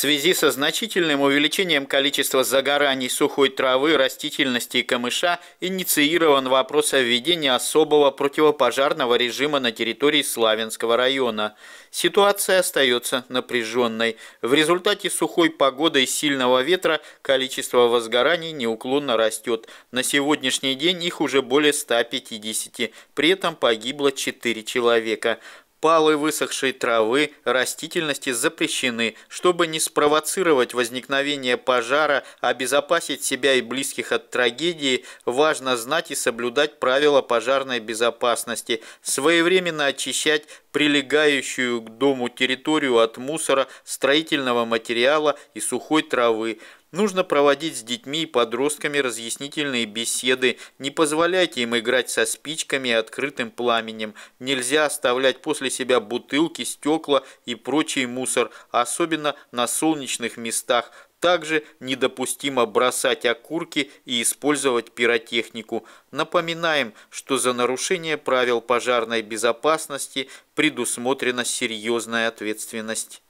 связи со значительным увеличением количества загораний сухой травы, растительности и камыша инициирован вопрос о введении особого противопожарного режима на территории Славянского района. Ситуация остается напряженной. В результате сухой погоды и сильного ветра количество возгораний неуклонно растет. На сегодняшний день их уже более 150. При этом погибло 4 человека палы высохшей травы, растительности запрещены, чтобы не спровоцировать возникновение пожара, обезопасить себя и близких от трагедии, важно знать и соблюдать правила пожарной безопасности, своевременно очищать прилегающую к дому территорию от мусора, строительного материала и сухой травы, Нужно проводить с детьми и подростками разъяснительные беседы, не позволяйте им играть со спичками и открытым пламенем. Нельзя оставлять после себя бутылки, стекла и прочий мусор, особенно на солнечных местах. Также недопустимо бросать окурки и использовать пиротехнику. Напоминаем, что за нарушение правил пожарной безопасности предусмотрена серьезная ответственность.